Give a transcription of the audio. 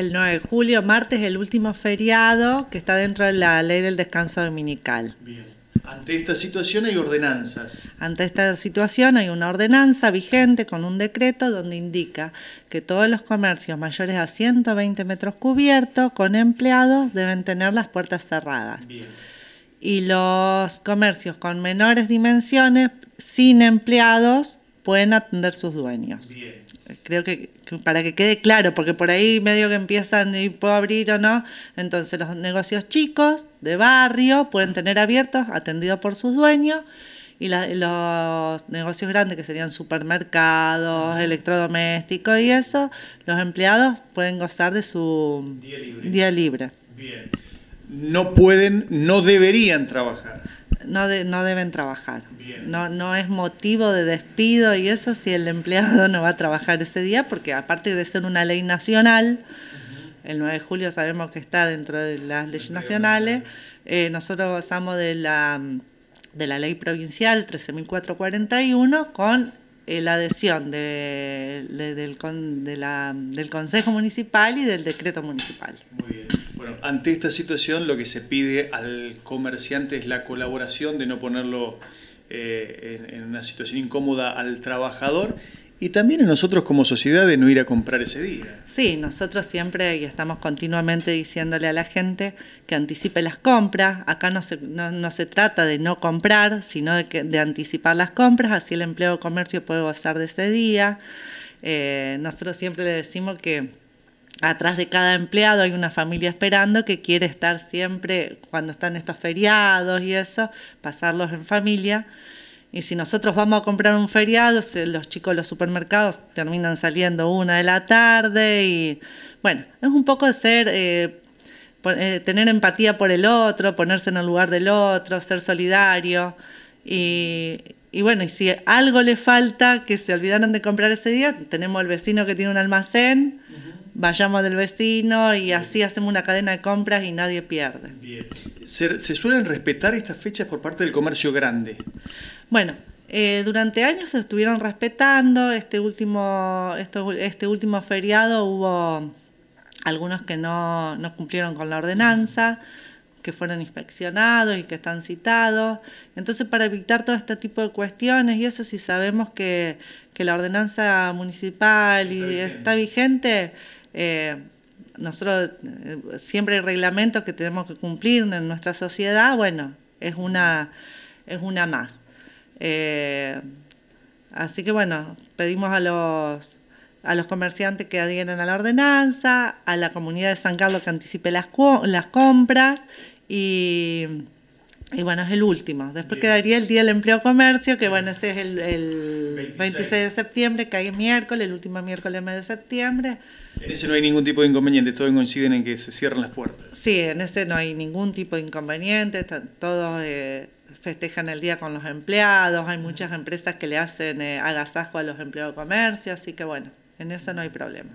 El 9 de julio, martes, el último feriado que está dentro de la ley del descanso dominical. Bien. Ante esta situación hay ordenanzas. Ante esta situación hay una ordenanza vigente con un decreto donde indica que todos los comercios mayores a 120 metros cubiertos con empleados deben tener las puertas cerradas. Y los comercios con menores dimensiones, sin empleados, pueden atender sus dueños. Creo que, para que quede claro, porque por ahí medio que empiezan y puedo abrir o no. Entonces los negocios chicos de barrio pueden tener abiertos, atendidos por sus dueños. Y los negocios grandes, que serían supermercados, electrodomésticos y eso, los empleados pueden gozar de su día libre. No pueden, no deberían trabajar no, no deben trabajar. No, no es motivo de despido y eso si el empleado no va a trabajar ese día, porque aparte de ser una ley nacional, el 9 de julio sabemos que está dentro de las leyes nacionales, eh, nosotros gozamos de la, de la ley provincial 13.441 con eh, la adhesión de, del, con, de la, del Consejo Municipal y del decreto municipal. Bueno, ante esta situación lo que se pide al comerciante es la colaboración de no ponerlo eh, en, una situación incómoda al trabajador y también a nosotros como sociedad de no ir a comprar ese día. Sí, nosotros siempre y estamos continuamente diciéndole a la gente que anticipe las compras. Acá no se, no, se trata de no comprar, sino de, de anticipar las compras, así el empleo de comercio puede gozar de ese día. Eh, nosotros siempre le decimos que atrás de cada empleado hay una familia esperando que quiere estar siempre, cuando están estos feriados y eso, pasarlos en familia. Y si nosotros vamos a comprar un feriado, los chicos de los supermercados terminan saliendo una de la tarde y bueno, es un poco ser, eh, eh, tener empatía por el otro, ponerse en el lugar del otro, ser solidario. Y, bueno, y si algo le falta que se olvidaron de comprar ese día, tenemos el vecino que tiene un almacén vayamos del vecino y así hacemos una cadena de compras y nadie pierde. Bien. ¿Se, suelen respetar estas fechas por parte del comercio grande? Bueno, eh, durante años se estuvieron respetando, este último, esto, este último feriado hubo algunos que no, no cumplieron con la ordenanza que fueron inspeccionados y que están citados. Entonces, para evitar todo este tipo de cuestiones, y eso si sabemos que, que la ordenanza municipal y está vigente eh, nosotros eh, siempre hay reglamentos que tenemos que cumplir en nuestra sociedad, bueno, es una, es una más. Eh, así que bueno, pedimos a los, a los comerciantes que adhieran a la ordenanza, a la comunidad de San Carlos que anticipe las, las compras y y bueno, es el último. Después quedaría el Día del Empleo Comercio, que bueno, ese es el, 26. de septiembre, que hay miércoles, el último miércoles de septiembre. En ese no hay ningún tipo de inconveniente, todos coinciden en que se cierran las puertas. Sí, en ese no hay ningún tipo de inconveniente, todos eh, festejan el día con los empleados, hay muchas empresas que le hacen eh, agasajo a los empleados de comercio, así que bueno, en eso no hay problema.